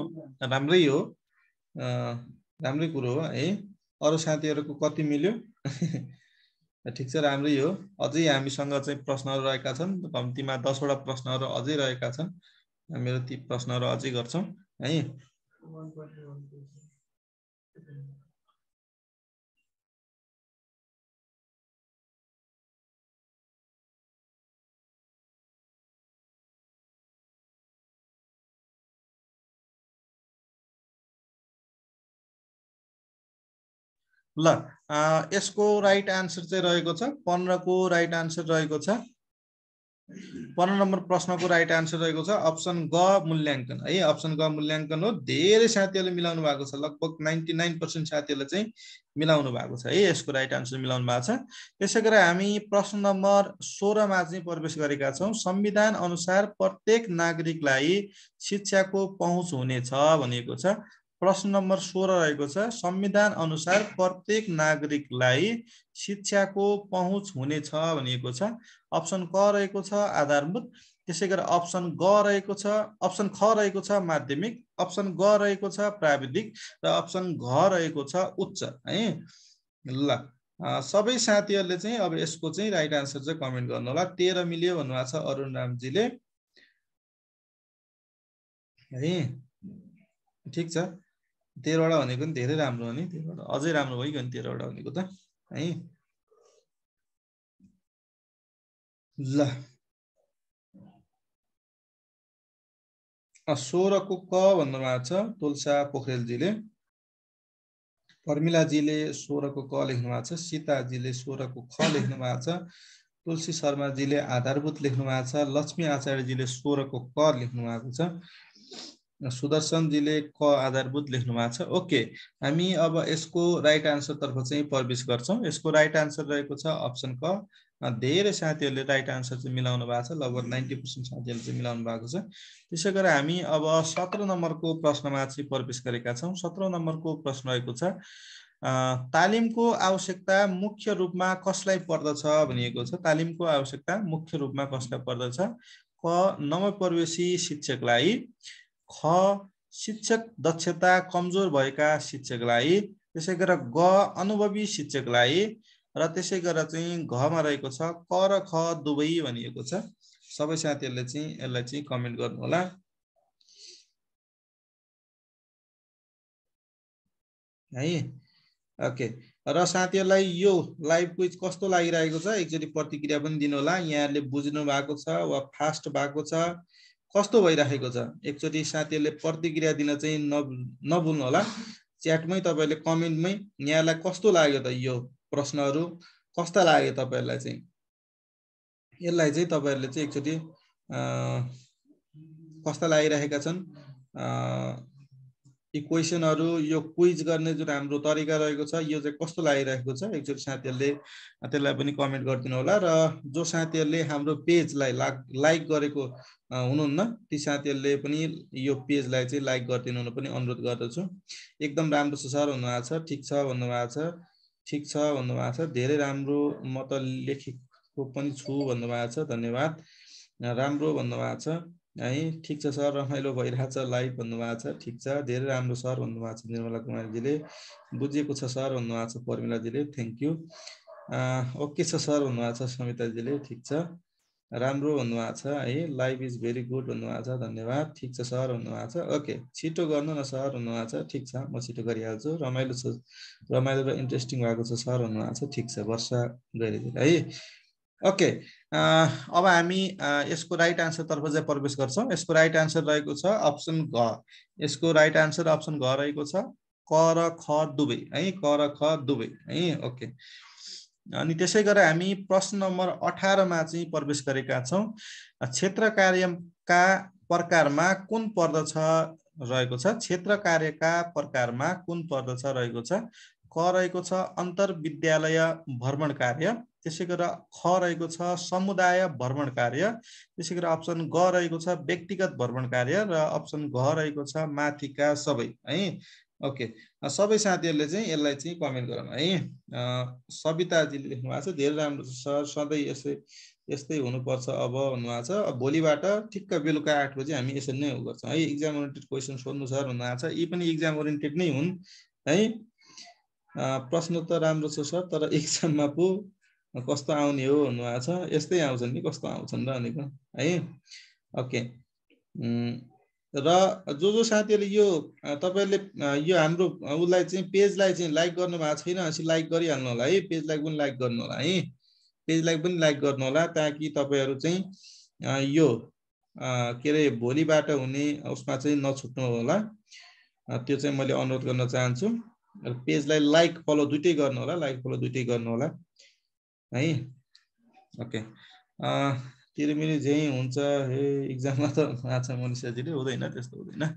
राम्रै हो राम्रै कुरो हो है अरू साथीहरूको कति मिल्यो ठिक छ राम्रै हो अझै हामीसँग चाहिँ प्रश्नहरू रहेका छन् कम्तीमा दसवटा प्रश्नहरू अझै रहेका छन् मेरो ती प्रश्नहरू अझै गर्छौँ है ल यसको राइट आन्सर चाहिँ रहेको छ पन्ध्रको राइट आन्सर रहेको छ पन्ध्र नम्बर प्रश्नको राइट आन्सर रहेको छ अप्सन ग मूल्याङ्कन है अप्सन ग मूल्याङ्कन हो धेरै साथीहरूले मिलाउनु भएको छ लगभग नाइन्टी नाइन पर्सेन्ट साथीहरूले चाहिँ मिलाउनु भएको छ है यसको राइट आन्सर मिलाउनु भएको छ त्यसै गरेर हामी प्रश्न नम्बर सोह्रमा चाहिँ प्रवेश गरेका छौँ संविधान अनुसार प्रत्येक नागरिकलाई शिक्षाको पहुँच हुनेछ भनेको छ प्रश्न नम्बर सोह्र रहेको छ संविधान अनुसार प्रत्येक नागरिकलाई शिक्षाको पहुँच हुनेछ भनिएको छ अप्सन क रहेको छ आधारभूत त्यसै गरेर अप्सन ग रहेको छ अप्सन ख रहेको छ माध्यमिक अप्सन ग रहेको छ प्राविधिक र अप्सन घ रहेको छ उच्च है ल सबै साथीहरूले चाहिँ अब यसको चाहिँ राइट आन्सर चाहिँ कमेन्ट गर्नु होला तेह्र मिल्यो भन्नुभएको छ अरुण रामजीले है ठिक छ तेह्रवटा भनेको नि धेरै राम्रो हो नि तेह्रवटा अझै राम्रो भइगयो नि तेह्रवटा भनेको त है ल सोह्रको क भन्नुभएको छ तुलसा पोखरेलजीले प्रमिलाजीले सोह्रको क लेख्नु भएको छ सीताजीले सोह्रको ख लेख्नु भएको छ तुलसी शर्माजीले आधारभूत लेख्नु भएको छ लक्ष्मी आचार्यजीले सोह्रको क लेख्नु भएको छ सुदर्शनजीले क आधारभूत लेख्नु भएको छ ओके हामी अब यसको राइट आन्सरतर्फ चाहिँ प्रवेश गर्छौँ यसको राइट आन्सर रहेको छ अप्सन क धेरै साथीहरूले राइट आन्सर चाहिँ मिलाउनु भएको छ लगभग नाइन्टी पर्सेन्ट साथीहरूले चाहिँ मिलाउनु भएको छ त्यसै गरेर हामी अब सत्र नम्बरको प्रश्नमा चाहिँ प्रवेश गरेका छौँ सत्र नम्बरको प्रश्न रहेको छ तालिमको आवश्यकता मुख्य रूपमा कसलाई पर्दछ भनिएको छ तालिमको आवश्यकता मुख्य रूपमा कसलाई पर्दछ क नवप्रवेशी शिक्षकलाई ख शिक्षक दक्षता कमजोर भएका शिक्षकलाई त्यसै गरेर ग अनुभवी शिक्षकलाई र त्यसै गरेर चाहिँ घमा रहेको छ क र ख दुवै भनिएको छ सबै साथीहरूले चाहिँ यसलाई चाहिँ कमेन्ट गर्नुहोला है ओके र साथीहरूलाई यो लाइभ क्विज कस्तो लागिरहेको छ एकचोटि प्रतिक्रिया पनि दिनुहोला यहाँहरूले बुझ्नु भएको छ वा फास्ट भएको छ कस्तो भइराखेको छ एकचोटि साथीहरूले प्रतिक्रिया दिन चाहिँ नभुल्नु होला च्याटमै तपाईँहरूले कमेन्टमै यहाँलाई कस्तो लाग्यो त यो प्रश्नहरू कस्ता लाग्यो तपाईँहरूलाई चाहिँ यसलाई चाहिँ तपाईँहरूले चाहिँ एकचोटि कस्ता लागिरहेका छन् यी क्वेसनहरू यो क्विज गर्ने जुन हाम्रो तरिका रहेको छ यो चाहिँ कस्तो लागिरहेको छ एकचोटि साथीहरूले त्यसलाई पनि कमेन्ट गरिदिनु होला र जो साथीहरूले हाम्रो पेजलाई लाइक गरेको हुनुहुन्न ती साथीहरूले पनि यो पेजलाई चाहिँ लाइक गरिदिनु हुन पनि अनुरोध गर्दछु एकदम राम्रो छ सर भन्नुभएको छ ठिक छ भन्नुभएको छ ठिक छ भन्नुभएको छ धेरै राम्रो म त लेखेको पनि छु भन्नुभएको छ धन्यवाद राम्रो भन्नुभएको छ है ठिक छ सर रमाइलो भइरहेको छ लाइभ भन्नुभएको छ ठिक छ धेरै राम्रो सर भन्नुभएको छ निर्मला कुमारीजीले बुझिएको छ सर भन्नुभएको छ प्रमिलाजीले थ्याङ्क यू ओके छ सर भन्नुभएको छ समिताजीले ठिक छ राम्रो भन्नुभएको छ है लाइफ इज भेरी गुड भन्नुभएको छ धन्यवाद ठिक छ सर भन्नुभएको छ ओके छिटो गर्नु न सर भन्नुभएको छ ठिक छ म छिटो गरिहाल्छु रमाइलो छ रमाइलो र इन्ट्रेस्टिङ भएको छ सर भन्नुभएको छ ठिक छ वर्षा गरिदिएर है ओके अब हामी यसको राइट आन्सरतर्फ चाहिँ प्रवेश गर्छौँ यसको राइट आन्सर रहेको छ अप्सन घ यसको राइट आन्सर अप्सन घ रहेको छ क र ख दुवै है क र ख दुवै है ओके अनि त्यसै गरेर हामी प्रश्न नम्बर अठारमा चाहिँ प्रवेश गरेका छौँ क्षेत्र कार्यका प्रकारमा कुन पर्दछ रहेको छ क्षेत्र कार्यका प्रकारमा कुन पर्दछ रहेको छ क रहेको छ अन्तर्विद्यालय भ्रमण कार्य त्यसै गरेर ख रहेको छ समुदाय भ्रमण कार्य त्यसै गरेर अप्सन ग रहेको छ व्यक्तिगत भ्रमण कार्य र अप्सन घ रहेको छ माथिका सबै है ओके सबै साथीहरूले चाहिँ यसलाई चाहिँ कमेन्ट गरौँ है सविताजीले लेख्नु भएको छ धेरै राम्रो छ सर सधैँ यसै यस्तै हुनुपर्छ अब भन्नुभएको छ भोलिबाट ठिक्क बेलुका आठ बजी हामी यसरी नै गर्छौँ है इक्जाम ओरिएन्टेड क्वेसन सोध्नु सर भन्नुभएको छ यी पनि इक्जाम ओरिएन्टेड नै हुन् है प्रश्न त राम्रो छ सर तर एक्जाममा पो कस्तो आउने हो भन्नुभएको छ यस्तै आउँछन् नि कस्तो आउँछन् र भनेको है ओके र जो जो साथीहरूले यो तपाईँहरूले यो हाम्रो उसलाई चाहिँ पेजलाई चाहिँ लाइक गर्नु भएको छैन भनेपछि लाइक गरिहाल्नु होला है पेजलाई पनि लाइक गर्नु होला है पेजलाई पनि लाइक गर्नु होला ताकि तपाईँहरू चाहिँ यो के अरे भोलिबाट हुने उसमा चाहिँ नछुट्नु होला त्यो चाहिँ मैले अनुरोध गर्न चाहन्छु पेजलाई लाइक फलो दुइटै गर्नु होला लाइक फलो दुइटै गर्नु होला है ओके तिरमिरी जे हुन्छ हे इक्जाममा त आछ मनिषाजीले हुँदैन त्यस्तो हुँदैन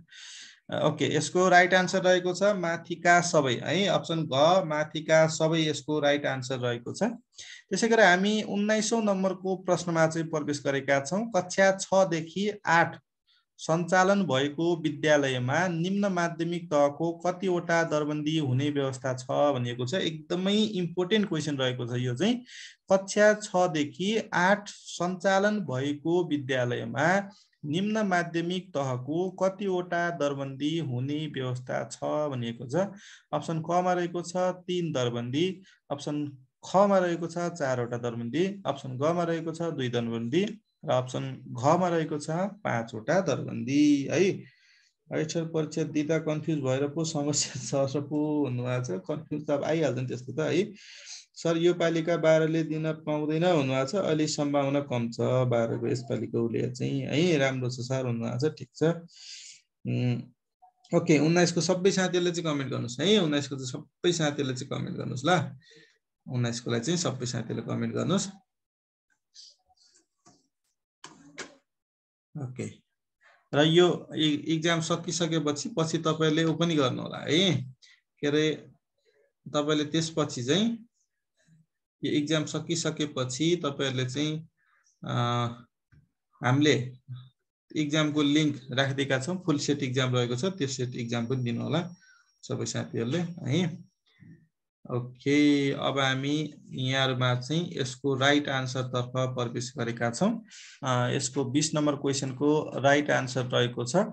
ओके यसको राइट आन्सर रहेको छ माथिका सबै है अप्सन घ माथिका सबै यसको राइट आन्सर रहेको छ त्यसै गरी हामी उन्नाइसौँ नम्बरको प्रश्नमा चाहिँ प्रवेश गरेका छौँ कक्षा छदेखि आठ सञ्चालन भएको विद्यालयमा निम्न माध्यमिक तहको कतिवटा दरबन्दी हुने व्यवस्था छ भनिएको छ एकदमै इम्पोर्टेन्ट क्वेसन रहेको छ यो चाहिँ कक्षा छदेखि आठ सञ्चालन भएको विद्यालयमा निम्न माध्यमिक तहको कतिवटा दरबन्दी हुने व्यवस्था छ भनिएको छ अप्सन कमा रहेको छ तिन दरबन्दी अप्सन खमा रहेको छ चारवटा दरबन्दी अप्सन गमा रहेको छ दुई दरबन्दी र अप्सन घमा रहेको छ पाँचवटा दरबन्दी है अक्षर परीक्षा दिँदा कन्फ्युज भएर पो समस्या छ सर पो हुनुभएको छ कन्फ्युज त अब आइहाल्छ नि त्यस्तो त है सर यो पालिका बाह्रले दिन पाउँदैन हुनुभएको छ अहिले सम्भावना कम छ बाह्रको यसपालिको उसले चाहिँ है राम्रो छ सर हुनुभएको छ ठिक छ ओके उन्नाइसको सबै साथीहरूले चाहिँ कमेन्ट गर्नुहोस् है उन्नाइसको चाहिँ सबै साथीहरूले चाहिँ कमेन्ट गर्नुहोस् ल उन्नाइसकोलाई चाहिँ सबै साथीहरूले कमेन्ट गर्नुहोस् ओके र यो इक्जाम सकिसकेपछि पछि तपाईँले ऊ पनि गर्नुहोला है के अरे तपाईँले त्यसपछि चाहिँ यो इक्जाम सकिसकेपछि तपाईँहरूले चाहिँ हामीले इक्जामको लिङ्क राखिदिएका छौँ फुल सेट इक्जाम रहेको छ त्यो सेट इक्जाम पनि दिनुहोला सबै साथीहरूले है ओके अब हामी यहाँहरूमा चाहिँ यसको राइट आन्सरतर्फ प्रवेश गरेका छौँ यसको बिस नम्बर क्वेसनको राइट आन्सर रहेको छ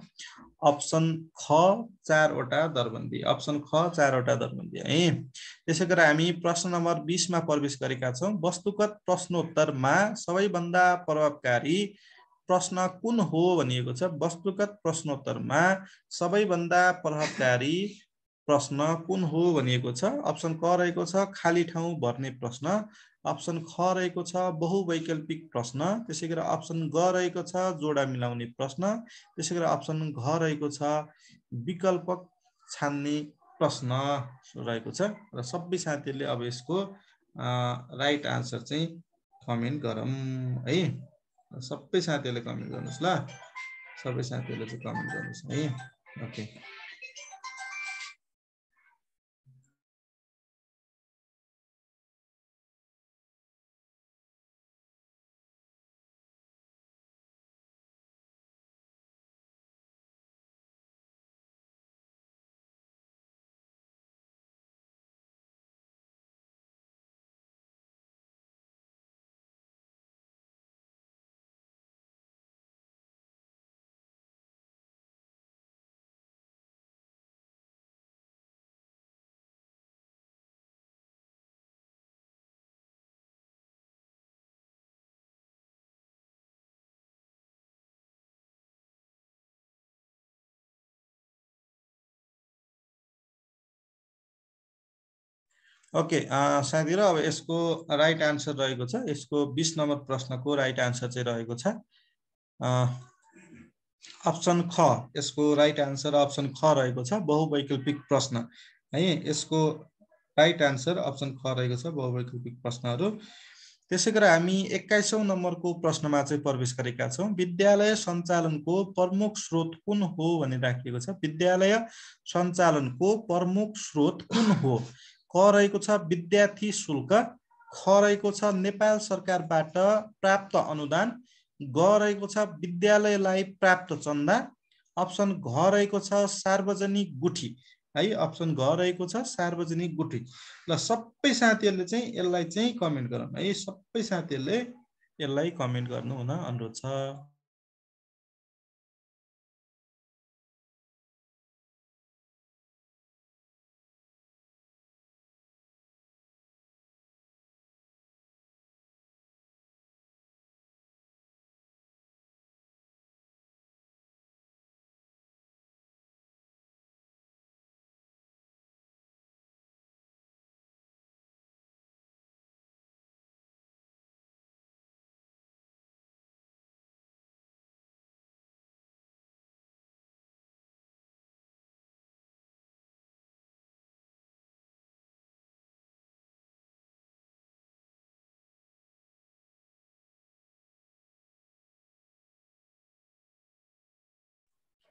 अप्सन ख चारवटा दरबन्दी अप्सन ख चारवटा दरबन्दी है त्यसै गरेर हामी प्रश्न नम्बर बिसमा प्रवेश गरेका छौँ वस्तुगत प्रश्नोत्तरमा सबैभन्दा प्रभावकारी प्रश्न कुन हो भनिएको छ वस्तुगत प्रश्नोत्तरमा सबैभन्दा प्रभावकारी प्रश्न कुन हो भनिएको छ अप्सन क रहेको छ खाली ठाउँ भर्ने प्रश्न अप्सन ख रहेको छ बहुवैकल्पिक प्रश्न त्यसै गरेर अप्सन ग रहेको छ जोडा मिलाउने प्रश्न त्यसै गरेर अप्सन घ रहेको छ विकल्प छान्ने प्रश्न रहेको छ र सबै साथीहरूले अब यसको राइट आन्सर चाहिँ कमेन्ट गरौँ है सबै साथीहरूले कमेन्ट गर्नुहोस् ल सबै साथीहरूले चाहिँ कमेन्ट गर्नुहोस् है ओके ओके साथीहरू अब यसको राइट आन्सर रहेको छ यसको बिस नम्बर प्रश्नको राइट आन्सर चाहिँ रहेको छ अप्सन ख यसको राइट आन्सर अप्सन ख रहेको छ बहुवैकल्पिक प्रश्न है यसको राइट आन्सर अप्सन ख रहेको छ बहुवैकल्पिक प्रश्नहरू त्यसै गरी हामी एक्काइसौँ नम्बरको प्रश्नमा चाहिँ प्रवेश गरेका छौँ विद्यालय सञ्चालनको प्रमुख स्रोत कुन हो भनेर राखिएको छ विद्यालय सञ्चालनको प्रमुख स्रोत कुन हो क रहेको छ विद्यार्थी शुल्क ख रहेको छ नेपाल सरकारबाट प्राप्त अनुदान ग रहेको छ विद्यालयलाई प्राप्त चन्दा अप्सन घ रहेको छ सार्वजनिक गुठी है अप्सन घ रहेको छ सार्वजनिक गुठी ल सबै साथीहरूले चाहिँ यसलाई चाहिँ कमेन्ट गरौँ है सबै साथीहरूले यसलाई कमेन्ट गर्नु हुन अनुरोध छ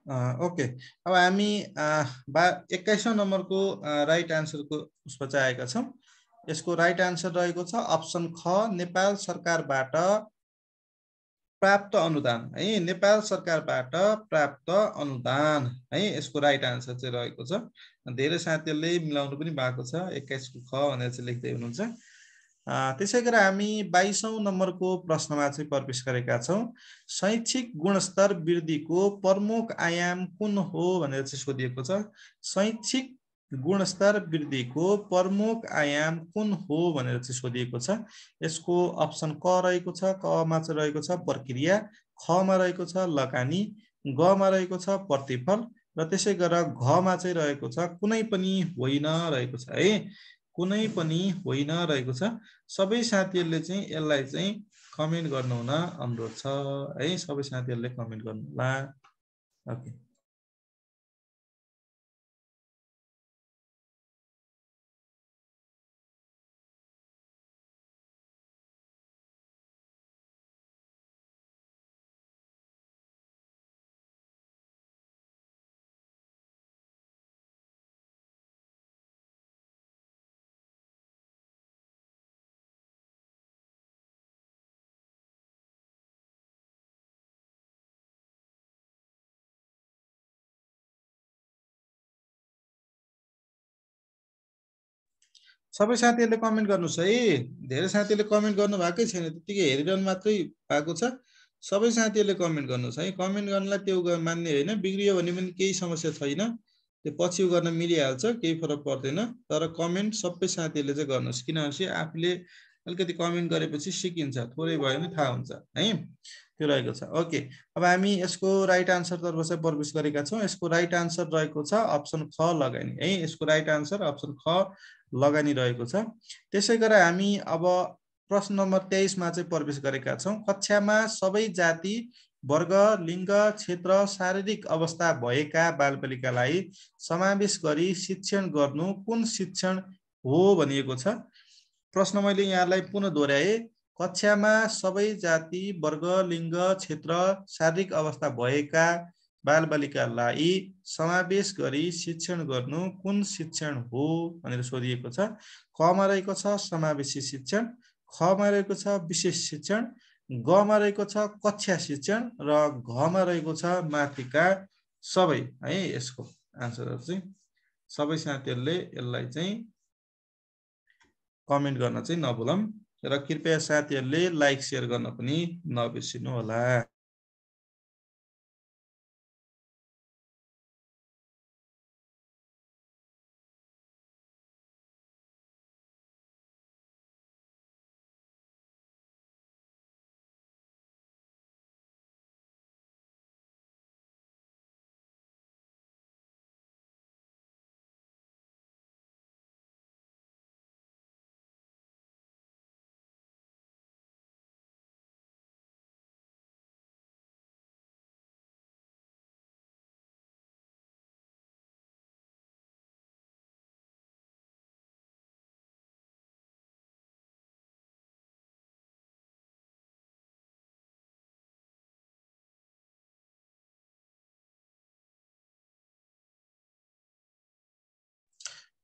ओके अब हामी बा एक्काइसौँ नम्बरको राइट आन्सरको उसमा चाहिँ आएका छौँ यसको राइट आन्सर रहेको छ अप्सन ख नेपाल सरकारबाट प्राप्त अनुदान है नेपाल सरकारबाट प्राप्त अनुदान है यसको राइट आन्सर चाहिँ रहेको छ धेरै साथीहरूले मिलाउनु पनि भएको छ एक्काइसको ख भनेर चाहिँ लेख्दै हुनुहुन्छ त्यसै गरेर हामी बाइसौँ नम्बरको प्रश्नमा चाहिँ प्रवेश गरेका छौँ शैक्षिक गुणस्तर वृद्धिको प्रमुख आयाम कुन हो भनेर चाहिँ सोधिएको छ शैक्षिक गुणस्तर वृद्धिको प्रमुख आयाम कुन हो भनेर चाहिँ सोधिएको छ यसको अप्सन क रहेको छ कमा चाहिँ रहेको छ प्रक्रिया खमा रहेको छ लगानी गमा रहेको छ प्रतिफल र त्यसै गरेर घमा चाहिँ रहेको छ कुनै पनि होइन रहेको छ है कुनै पनि होइन रहेको छ सबै साथीहरूले चाहिँ यसलाई चाहिँ कमेन्ट गर्नुहुन अनुरोध छ है सबै साथीहरूले कमेन्ट गर्नु होला ओके सबै साथीहरूले कमेन्ट गर्नुहोस् है धेरै साथीहरूले कमेन्ट गर्नु भएकै छैन त्यतिकै हेरिरहनु मात्रै भएको छ सबै साथीहरूले कमेन्ट गर्नुहोस् है कमेन्ट गर्नलाई त्यो मान्ने होइन बिग्रियो भने पनि केही समस्या छैन त्यो पछि गर्न मिलिहाल्छ केही फरक पर्दैन तर कमेन्ट सबै साथीहरूले चाहिँ गर्नुहोस् किनभने आफूले अलिकति कमेन्ट गरेपछि सिकिन्छ थोरै भयो भने थाहा हुन्छ है त्यो रहेको छ ओके अब हामी यसको राइट आन्सरतर्फ चाहिँ प्रवेश गरेका छौँ यसको राइट आन्सर रहेको छ अप्सन ख लगाइने है यसको राइट आन्सर अप्सन ख लगानी रहेको छ त्यसै गरेर हामी अब प्रश्न नम्बर तेइसमा चाहिँ प्रवेश गरेका छौँ कक्षामा सबै जाति वर्ग लिङ्ग क्षेत्र शारीरिक अवस्था भएका बालबालिकालाई समावेश गरी शिक्षण गर्नु कुन शिक्षण हो भनिएको छ प्रश्न मैले यहाँलाई पुनः दोहोऱ्याएँ कक्षामा सबै जाति वर्ग लिङ्ग क्षेत्र शारीरिक अवस्था भएका बालबालिकालाई समावेश गरी शिक्षण गर्नु कुन शिक्षण हो भनेर सोधिएको छ कमा रहेको छ समावेशी शिक्षण खमा रहेको छ विशेष शिक्षण गमा रहेको छ कक्षा शिक्षण र घमा रहेको छ माथिका सबै है यसको आन्सरहरू चाहिँ सबै साथीहरूले यसलाई चाहिँ कमेन्ट गर्न चाहिँ नभुलौँ र कृपया साथीहरूले लाइक सेयर गर्न पनि नबिर्सिनु होला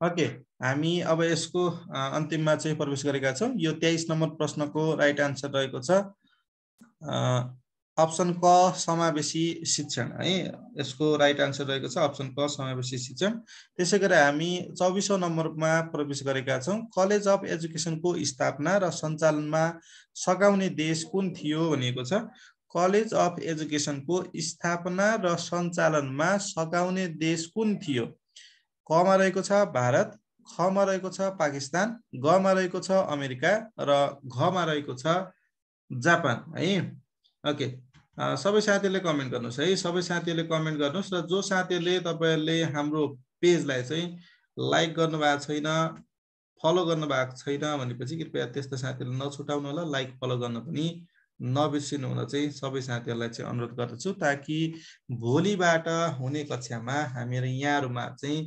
ओके हामी अब यसको अन्तिममा चाहिँ प्रवेश गरेका छौँ यो तेइस नम्बर प्रश्नको राइट आन्सर रहेको छ अप्सन क समावेशी शिक्षण है यसको राइट आन्सर रहेको छ अप्सन क समावेशी शिक्षण त्यसै गरी हामी चौबिसौँ नम्बरमा प्रवेश गरेका छौँ कलेज अफ एजुकेसनको स्थापना र सञ्चालनमा सघाउने देश कुन थियो भनेको छ कलेज अफ एजुकेसनको स्थापना र सञ्चालनमा सघाउने देश कुन थियो कमा रहेको छ भारत खमा रहेको छ पाकिस्तान गमा रहेको छ अमेरिका र घमा रहेको छ जापान है ओके सबै साथीहरूले कमेन्ट गर्नुहोस् है सबै साथीहरूले कमेन्ट गर्नुहोस् र जो साथीहरूले तपाईँहरूले हाम्रो पेजलाई चाहिँ लाइक गर्नुभएको छैन फलो गर्नुभएको छैन भनेपछि कृपया त्यस्तो साथीहरूले नछुटाउनु होला लाइक फलो गर्न पनि नबिर्सिनु हुन चाहिँ सबै साथीहरूलाई चाहिँ अनुरोध गर्दछु ताकि भोलिबाट हुने कक्षामा हामीहरू यहाँहरूमा चाहिँ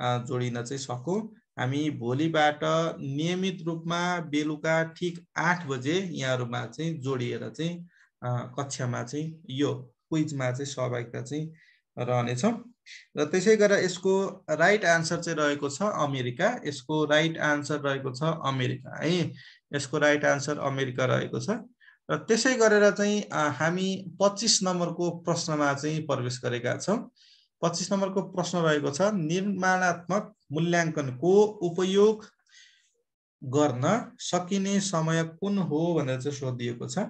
जोडिन चाहिँ सकौँ हामी भोलिबाट नियमित रूपमा बेलुका ठिक आठ बजे यहाँहरूमा चाहिँ जोडिएर चाहिँ कक्षामा चाहिँ यो क्विजमा चाहिँ सहभागिता चाहिँ रहनेछ र त्यसै गरेर यसको राइट आन्सर चाहिँ रहेको छ अमेरिका यसको राइट आन्सर रहेको छ अमेरिका है यसको राइट आन्सर अमेरिका रहेको छ र त्यसै गरेर चाहिँ हामी पच्चिस नम्बरको प्रश्नमा चाहिँ प्रवेश गरेका छौँ पच्चिस नम्बरको प्रश्न रहेको छ निर्माणात्मक मूल्याङ्कनको उपयोग गर्न सकिने समय कुन हो भनेर चाहिँ सोधिएको छ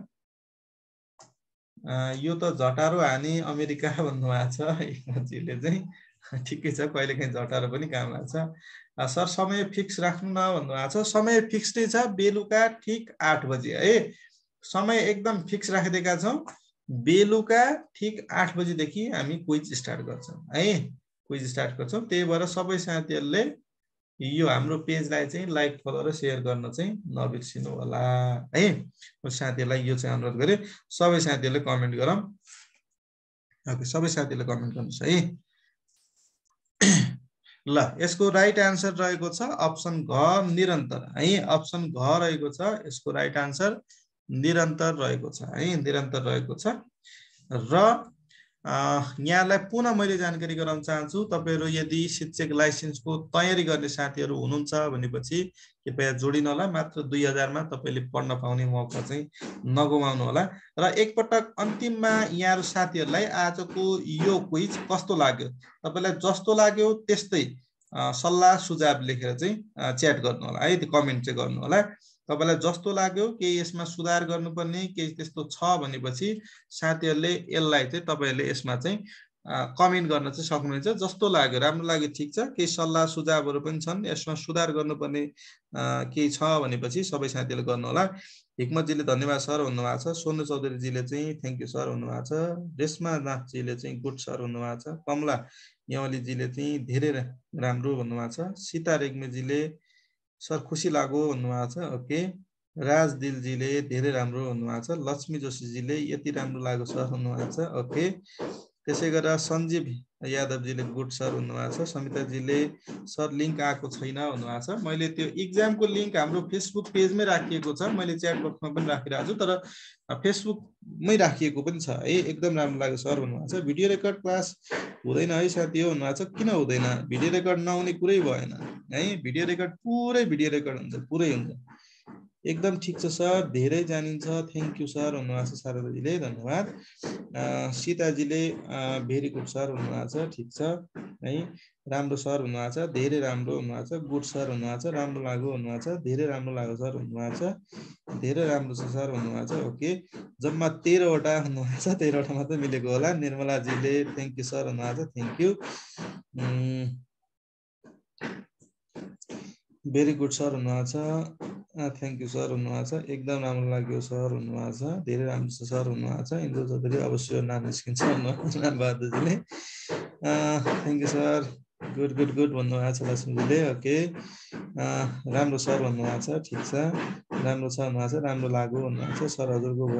यो त झटारो हाने अमेरिका भन्नुभएको छ एकमाजीले चाहिँ ठिकै छ कहिलेकाहीँ झटारो पनि काम लाग्छ सर समय फिक्स राख्नु न भन्नुभएको छ समय फिक्स नै छ बेलुका ठिक आठ बजी है समय एकदम फिक्स राखिदिएका छौँ बेलुका ठिक आठ बजीदेखि हामी क्विज स्टार्ट गर्छौँ है क्विज स्टार्ट गर्छौँ त्यही भएर सबै साथीहरूले यो हाम्रो पेजलाई चाहिँ लाइक फलो र सेयर गर्न चाहिँ नबिर्सिनु होला है साथीहरूलाई यो चाहिँ अनुरोध गरेँ सबै साथीहरूले कमेन्ट गरौँ ओके सबै साथीहरूले कमेन्ट गर्नुहोस् है ल यसको राइट आन्सर रहेको छ अप्सन घ निरन्तर है अप्सन घ रहेको छ यसको राइट आन्सर निरन्तर रहेको छ है निरन्तर रहेको छ र यहाँलाई पुनः मैले जानकारी गराउन चाहन्छु तपाईँहरू यदि शिक्षक लाइसेन्सको तयारी गर्ने साथीहरू हुनुहुन्छ भनेपछि कृपया जोडिनु होला मात्र दुई हजारमा तपाईँले पढ्न पाउने मौका चाहिँ नगुमाउनु होला र एकपटक अन्तिममा यहाँहरू साथीहरूलाई आजको यो क्विज कस्तो लाग्यो तपाईँलाई जस्तो लाग्यो त्यस्तै सल्लाह सुझाव लेखेर चाहिँ च्याट गर्नु होला है कमेन्ट चाहिँ गर्नु होला तपाईँलाई जस्तो लाग्यो केही यसमा सुधार गर्नुपर्ने केही त्यस्तो छ भनेपछि साथीहरूले यसलाई चाहिँ तपाईँहरूले यसमा चाहिँ कमेन्ट गर्न चाहिँ सक्नुहुन्छ जस्तो लाग्यो राम्रो लाग्यो ठिक छ केही सल्लाह सुझावहरू पनि छन् यसमा सुधार गर्नुपर्ने केही छ भनेपछि सबै साथीहरूले गर्नुहोला हिक्मतजीले धन्यवाद सर भन्नुभएको छ सोनु चौधरीजीले चाहिँ थ्याङ्क यू सर भन्नुभएको छ रेश्मा नाथजीले चाहिँ गुड सर भन्नुभएको छ कमला नेवालीजीले चाहिँ धेरै राम्रो भन्नुभएको छ सीता रेग्मेजीले सर खुसी लाग्यो भन्नुभएको छ ओके राज दिलजीले धेरै राम्रो भन्नुभएको छ लक्ष्मी जोशीजीले यति राम्रो लाग्यो सर भन्नुभएको छ ओके त्यसै गरेर सञ्जीव यादवजीले गुड सर भन्नुभएको छ समिताजीले सर लिङ्क आएको छैन भन्नुभएको छ मैले त्यो इक्जामको लिङ्क हाम्रो फेसबुक पेजमै राखिएको छ मैले च्याट बक्समा पनि राखिरहेको छु तर फेसबुकमै राखिएको पनि छ है एकदम राम्रो लाग्यो सर भन्नुभएको छ भिडियो रेकर्ड क्लास हुँदैन है साथी हो भन्नुभएको छ किन हुँदैन भिडियो रेकर्ड नआउने कुरै भएन है भिडियो रेकर्ड पुरै भिडियो रेकर्ड हुन्छ पुरै हुन्छ एकदम ठिक छ सर धेरै जानिन्छ थ्याङ्क यू सर हुनुभएको छ शारदाजीले धन्यवाद सीताजीले भेरी गुड सर हुनुभएको छ ठिक छ है राम्रो सर हुनुभएको छ धेरै राम्रो हुनुभएको छ गुड सर हुनुभएको छ राम्रो लाग्यो हुनुभएको छ धेरै राम्रो लाग्यो सर भन्नुभएको छ धेरै राम्रो छ सर भन्नुभएको छ ओके जम्मा तेह्रवटा हुनुभएको छ तेह्रवटा मात्रै मिलेको होला निर्मलाजीले थ्याङ्क यू सर हुनुभएको छ thank you very good sir हुनुभएको छ थ्याङ्क यू सर हुनुभएको छ एकदम राम्रो लाग्यो सर हुनुभएको छ धेरै राम्रो छ सर हुनुभएको छ इन्द्र चौधरी अवश्य नाम निस्किन्छ बहादुरजीले thank you sir good good good भन्नुभएको छ लक्ष्मीजीले ओके राम्रो सर भन्नुभएको छ ठिक छ राम्रो छ भन्नुभएको छ राम्रो लाग्यो भन्नुभएको छ सर हजुरको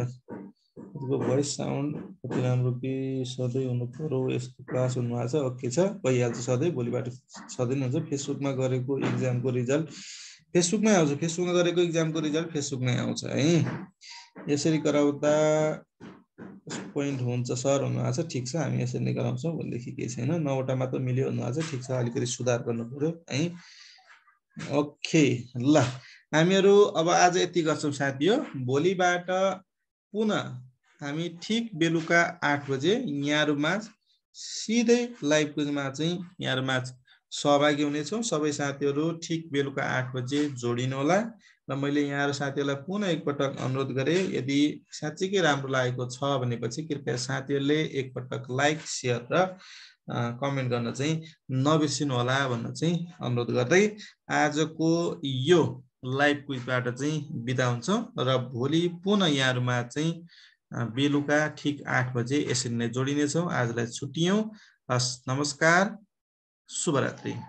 तपाईँको भोइस साउन्ड कति राम्रो कि सधैँ हुनु पऱ्यो यस्तो क्लास हुनुभएको छ ओके छ भइहाल्छ सधैँ भोलिबाट सधैँ हुन्छ फेसबुकमा गरेको इक्जामको रिजल्ट फेसबुकमै आउँछ फेसबुकमा गरेको इक्जामको रिजल्ट फेसबुकमै आउँछ है यसरी गराउँदा पोइन्ट हुन्छ सर हुनुभएको छ ठिक छ हामी यसरी नै गराउँछौँ भनेदेखि केही छैन नौवटा मात्र मिल्यो हुनुभएको छ ठिक छ अलिकति सुधार गर्नु पऱ्यो है ओके ल हामीहरू अब आज यति गर्छौँ साथी हो भोलिबाट पुनः हामी ठिक बेलुका आठ बजे यहाँहरूमाझ सिधै लाइभ क्विजमा चाहिँ यहाँहरूमाझ सहभागी हुनेछौँ सबै साथीहरू ठिक बेलुका आठ बजे जोडिनु होला र मैले यहाँहरू साथीहरूलाई पुनः एकपटक अनुरोध गरेँ यदि साँच्चीकै राम्रो लागेको छ भनेपछि कृपया साथीहरूले एकपटक लाइक सेयर र कमेन्ट गर्न चाहिँ नबिर्सिनु होला भन्न चाहिँ अनुरोध गर्दै आजको यो लाइभ क्विजबाट चाहिँ बिदा हुन्छौँ र भोलि पुनः यहाँहरूमा चाहिँ बेलुका ठिक आठ बजे यसरी नै जोडिनेछौँ आजलाई छुट्टियौँ हस् नमस्कार शुभरात्रि